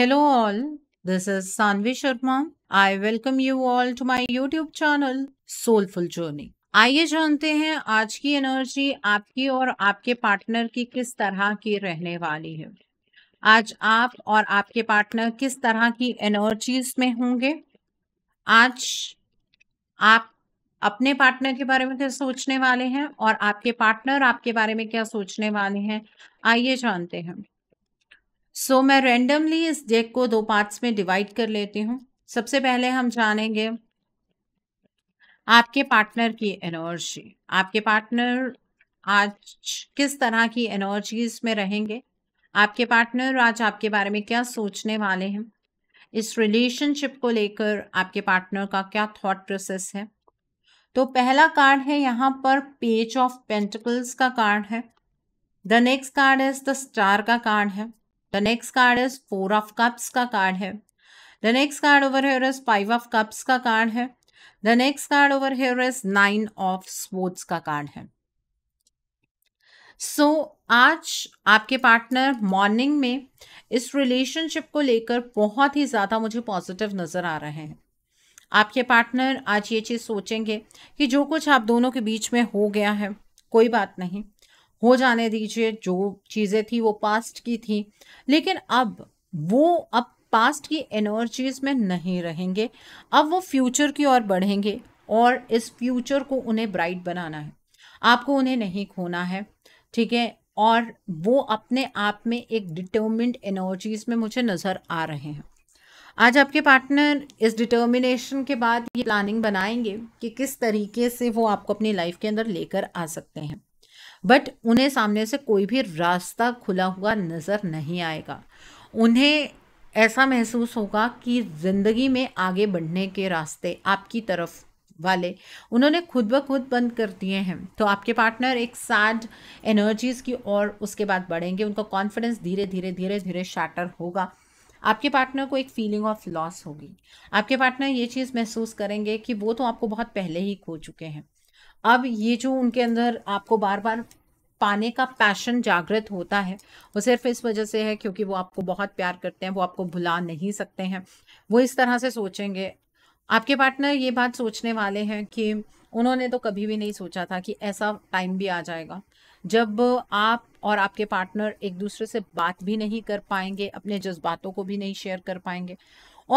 Hello all, this is Sanvi Sharma. I welcome you all to my YouTube channel Soulful Journey. आइए जानते हैं आज की energy आपकी और आपके पार्टनर की किस तरह की रहने वाली है आज आप और आपके पार्टनर किस तरह की एनर्जीज में होंगे आज आप अपने पार्टनर के बारे में क्या सोचने वाले हैं और आपके पार्टनर आपके बारे में क्या सोचने वाले हैं आइए जानते हैं सो so, मैं रेंडमली इस डेक को दो पार्ट्स में डिवाइड कर लेती हूँ सबसे पहले हम जानेंगे आपके पार्टनर की एनर्जी आपके पार्टनर आज किस तरह की एनर्जीज में रहेंगे आपके पार्टनर आज आपके बारे में क्या सोचने वाले हैं इस रिलेशनशिप को लेकर आपके पार्टनर का क्या थॉट प्रोसेस है तो पहला कार्ड है यहाँ पर पेज ऑफ पेंटिकल्स का कार्ड है the next card is the star का कार्ड है the next card is four of cups का कार्ड है the next card over here is five of cups का कार्ड है the next card over here is nine of sports का card है so so, आज आपके partner morning में इस रिलेशनशिप को लेकर बहुत ही ज़्यादा मुझे पॉजिटिव नज़र आ रहे हैं आपके पार्टनर आज ये चीज़ सोचेंगे कि जो कुछ आप दोनों के बीच में हो गया है कोई बात नहीं हो जाने दीजिए जो चीज़ें थी वो पास्ट की थी लेकिन अब वो अब पास्ट की एनर्जीज में नहीं रहेंगे अब वो फ्यूचर की ओर बढ़ेंगे और इस फ्यूचर को उन्हें ब्राइट बनाना है आपको उन्हें नहीं खोना है ठीक है और वो अपने आप में एक डिटर्मिंड एनर्जीज में मुझे नज़र आ रहे हैं आज आपके पार्टनर इस डिटर्मिनेशन के बाद ये प्लानिंग बनाएंगे कि किस तरीके से वो आपको अपनी लाइफ के अंदर लेकर आ सकते हैं बट उन्हें सामने से कोई भी रास्ता खुला हुआ नज़र नहीं आएगा उन्हें ऐसा महसूस होगा कि ज़िंदगी में आगे बढ़ने के रास्ते आपकी तरफ वाले उन्होंने खुद ब खुद बंद कर दिए हैं तो आपके पार्टनर एक सैड एनर्जीज़ की ओर उसके बाद बढ़ेंगे उनका कॉन्फिडेंस धीरे धीरे धीरे धीरे शैटर होगा आपके पार्टनर को एक फीलिंग ऑफ लॉस होगी आपके पार्टनर ये चीज़ महसूस करेंगे कि वो तो आपको बहुत पहले ही खो चुके हैं अब ये जो उनके अंदर आपको बार बार पाने का पैशन जागृत होता है वो सिर्फ इस वजह से है क्योंकि वो आपको बहुत प्यार करते हैं वो आपको भुला नहीं सकते हैं वो इस तरह से सोचेंगे आपके पार्टनर ये बात सोचने वाले हैं कि उन्होंने तो कभी भी नहीं सोचा था कि ऐसा टाइम भी आ जाएगा जब आप और आपके पार्टनर एक दूसरे से बात भी नहीं कर पाएंगे अपने जज्बातों को भी नहीं शेयर कर पाएंगे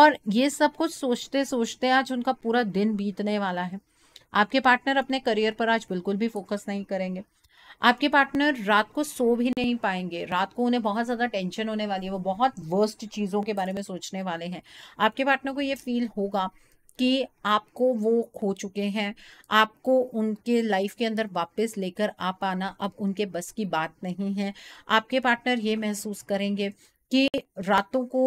और ये सब कुछ सोचते सोचते आज उनका पूरा दिन बीतने वाला है आपके पार्टनर अपने करियर पर आज बिल्कुल भी फोकस नहीं करेंगे आपके पार्टनर रात को सो भी नहीं पाएंगे रात को उन्हें बहुत ज़्यादा टेंशन होने वाली है वो बहुत वर्स्ट चीज़ों के बारे में सोचने वाले हैं आपके पार्टनर को ये फील होगा कि आपको वो खो चुके हैं आपको उनके लाइफ के अंदर वापस लेकर आ पाना अब उनके बस की बात नहीं है आपके पार्टनर ये महसूस करेंगे कि रातों को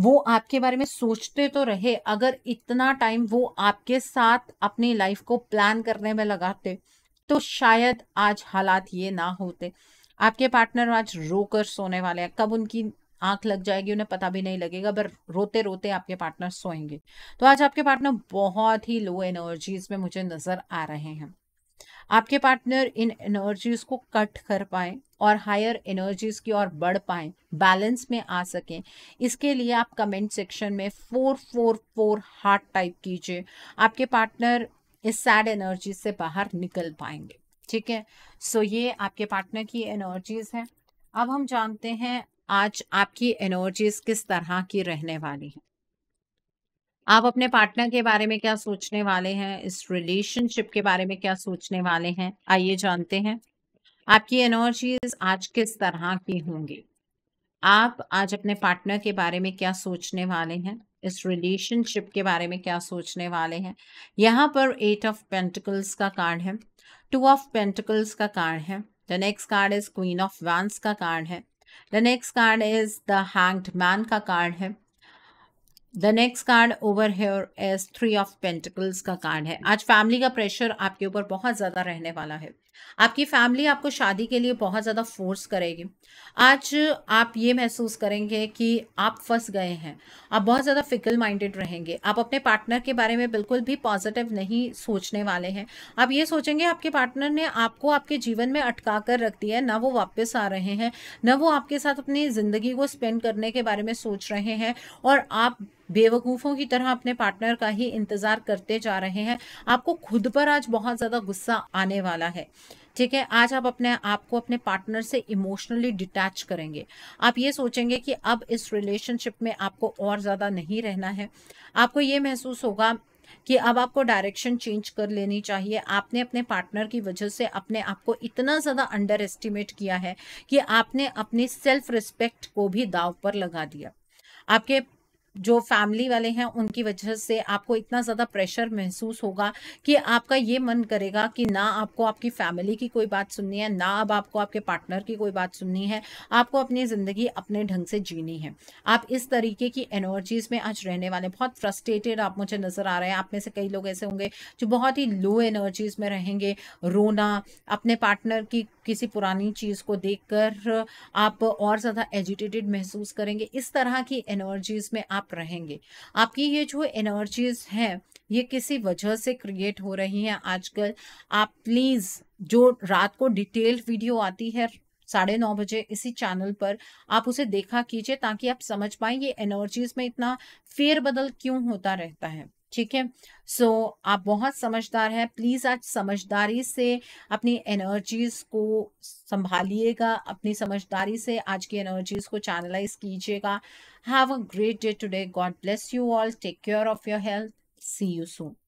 वो आपके बारे में सोचते तो रहे अगर इतना टाइम वो आपके साथ अपनी लाइफ को प्लान करने में लगाते तो शायद आज हालात ये ना होते आपके पार्टनर आज रोकर सोने वाले हैं कब उनकी आंख लग जाएगी उन्हें पता भी नहीं लगेगा पर रोते रोते आपके पार्टनर सोएंगे तो आज आपके पार्टनर बहुत ही लो एनर्जीज में मुझे नजर आ रहे हैं आपके पार्टनर इन एनर्जीज को कट कर पाए और हायर एनर्जीज की ओर बढ़ पाएं बैलेंस में आ सकें इसके लिए आप कमेंट सेक्शन में four four four heart type कीजिए आपके पार्टनर इस सैड एनर्जी से बाहर निकल पाएंगे ठीक है सो ये आपके पार्टनर की एनर्जीज हैं अब हम जानते हैं आज आपकी एनर्जीज किस तरह की रहने वाली हैं आप अपने पार्टनर के बारे में क्या सोचने वाले हैं इस रिलेशनशिप के बारे में क्या सोचने वाले हैं आइए जानते हैं आपकी एनर्जीज आज किस तरह की होंगी आप आज अपने पार्टनर के बारे में क्या सोचने वाले हैं इस रिलेशनशिप के बारे में क्या सोचने वाले हैं यहाँ पर एट ऑफ पेंटिकल्स का कार्ड है टू ऑफ पेंटिकल्स का कार्ड है the next card is queen of wands का कार्ड है the next card is the hanged man का कार्ड है the next card over here is three of pentacles का card है आज फैमिली का प्रेशर आपके ऊपर बहुत ज़्यादा रहने वाला है आपकी फैमिली आपको शादी के लिए बहुत ज़्यादा फोर्स करेगी आज आप ये महसूस करेंगे कि आप फंस गए हैं आप बहुत ज़्यादा फिकल माइंडेड रहेंगे आप अपने पार्टनर के बारे में बिल्कुल भी पॉजिटिव नहीं सोचने वाले हैं आप ये सोचेंगे आपके पार्टनर ने आपको आपके जीवन में अटका कर रख दिया है ना वो वापस आ रहे हैं ना वो आपके साथ अपनी ज़िंदगी को स्पेंड करने के बारे में सोच रहे हैं और आप बेवकूफ़ों की तरह अपने पार्टनर का ही इंतज़ार करते जा रहे हैं आपको खुद पर आज बहुत ज़्यादा गुस्सा आने वाला है ठीक है आज आप अपने आप को अपने पार्टनर से इमोशनली डिटैच करेंगे आप ये सोचेंगे कि अब इस रिलेशनशिप में आपको और ज़्यादा नहीं रहना है आपको ये महसूस होगा कि अब आपको डायरेक्शन चेंज कर लेनी चाहिए आपने अपने पार्टनर की वजह से अपने आप को इतना ज़्यादा अंडर एस्टिमेट किया है कि आपने अपनी सेल्फ रिस्पेक्ट को भी दाव पर लगा दिया आपके जो फैमिली वाले हैं उनकी वजह से आपको इतना ज़्यादा प्रेशर महसूस होगा कि आपका ये मन करेगा कि ना आपको आपकी फैमिली की कोई बात सुननी है ना अब आपको आपके पार्टनर की कोई बात सुननी है आपको अपनी ज़िंदगी अपने ढंग से जीनी है आप इस तरीके की एनर्जीज़ में आज रहने वाले बहुत फ्रस्ट्रेटेड आप मुझे नज़र आ रहे हैं आप में से कई लोग ऐसे होंगे जो बहुत ही लो एनर्जीज़ में रहेंगे रोना अपने पार्टनर की किसी पुरानी चीज़ को देख आप और ज़्यादा एजिटेटेड महसूस करेंगे इस तरह की एनर्जीज़ में आप आप रहेंगे आपकी ये जो एनर्जीज हैं ये किसी वजह से क्रिएट हो रही हैं आजकल आप प्लीज़ जो रात को डिटेल्ड वीडियो आती है साढ़े नौ बजे इसी चैनल पर आप उसे देखा कीजिए ताकि आप समझ पाए ये एनर्जीज में इतना फेरबदल क्यों होता रहता है ठीक है सो आप बहुत समझदार हैं प्लीज़ आज समझदारी से अपनी एनर्जीज़ को संभालिएगा अपनी समझदारी से आज की एनर्जीज़ को चैनलाइज कीजिएगा have a great day today God bless you all take care of your health see you soon